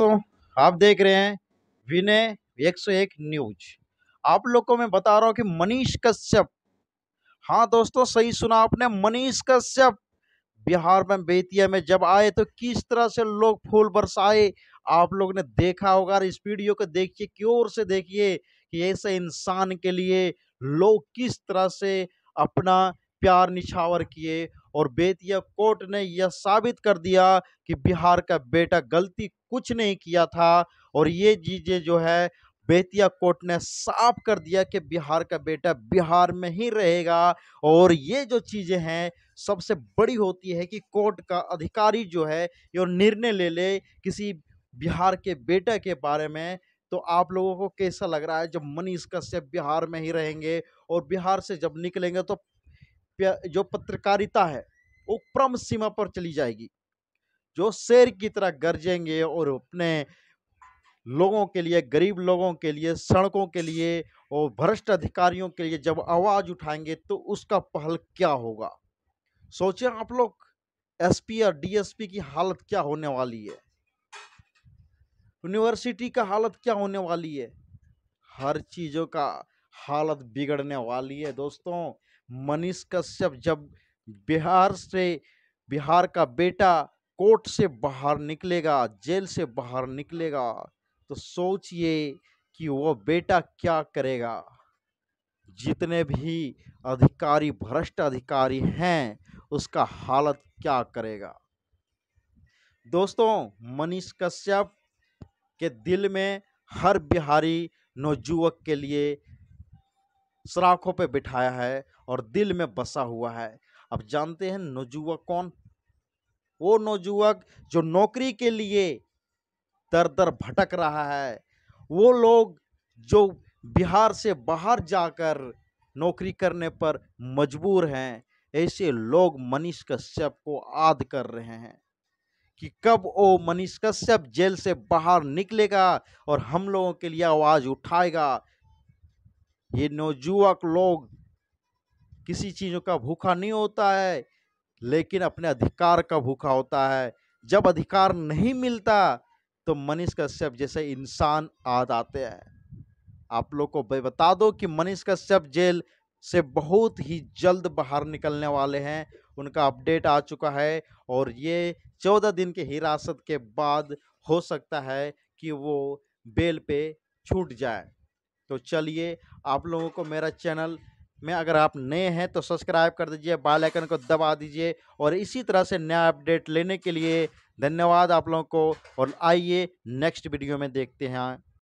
दोस्तों आप देख रहे हैं विनय 101 न्यूज आप लोग को मैं बता रहा हूँ कि मनीष कश्यप हाँ दोस्तों सही सुना आपने मनीष कश्यप बिहार में बेतिया में जब आए तो किस तरह से लोग फूल बरसाए आप लोग ने देखा होगा और इस वीडियो को देखिए क्यों से देखिए कि ऐसे इंसान के लिए लोग किस तरह से अपना प्यार निछावर किए और बेतिया कोर्ट ने यह साबित कर दिया कि बिहार का बेटा गलती कुछ नहीं किया था और ये चीज़ें जो है बेतिया कोर्ट ने साफ कर दिया कि बिहार का बेटा बिहार में ही रहेगा और ये जो चीज़ें हैं सबसे बड़ी होती है कि कोर्ट का अधिकारी जो है ये निर्णय ले ले किसी बिहार के बेटा के बारे में तो आप लोगों को कैसा लग रहा है जब मनीष कश्यप बिहार में ही रहेंगे और बिहार से जब निकलेंगे तो जो पत्रकारिता है वो क्रम सीमा पर चली जाएगी जो शेर की तरह गरजेंगे और अपने लोगों के लिए गरीब लोगों के लिए सड़कों के लिए और भ्रष्ट अधिकारियों के लिए जब आवाज़ उठाएंगे तो उसका पहल क्या होगा सोचिए आप लोग एसपी और डीएसपी की हालत क्या होने वाली है यूनिवर्सिटी का हालत क्या होने वाली है हर चीज़ों का हालत बिगड़ने वाली है दोस्तों मनीष कश्यप जब बिहार से बिहार का बेटा कोर्ट से बाहर निकलेगा जेल से बाहर निकलेगा तो सोचिए कि वो बेटा क्या करेगा जितने भी अधिकारी भ्रष्ट अधिकारी हैं उसका हालत क्या करेगा दोस्तों मनीष कश्यप के दिल में हर बिहारी नौजुवक के लिए सराखों पे बिठाया है और दिल में बसा हुआ है अब जानते हैं नौजुवक कौन वो नौजुवक जो नौकरी के लिए दर दर भटक रहा है वो लोग जो बिहार से बाहर जाकर नौकरी करने पर मजबूर हैं ऐसे लोग मनीष कश्यप को आद कर रहे हैं कि कब वो मनीष कश्यप जेल से बाहर निकलेगा और हम लोगों के लिए आवाज़ उठाएगा ये नौजुवक लोग किसी चीज़ों का भूखा नहीं होता है लेकिन अपने अधिकार का भूखा होता है जब अधिकार नहीं मिलता तो मनीष कश्यप जैसे इंसान आ जाते हैं आप लोग को बता दो कि मनीष कश्यप जेल से बहुत ही जल्द बाहर निकलने वाले हैं उनका अपडेट आ चुका है और ये चौदह दिन के हिरासत के बाद हो सकता है कि वो बेल पे छूट जाए तो चलिए आप लोगों को मेरा चैनल में अगर आप नए हैं तो सब्सक्राइब कर दीजिए बाल आइकन को दबा दीजिए और इसी तरह से नया अपडेट लेने के लिए धन्यवाद आप लोगों को और आइए नेक्स्ट वीडियो में देखते हैं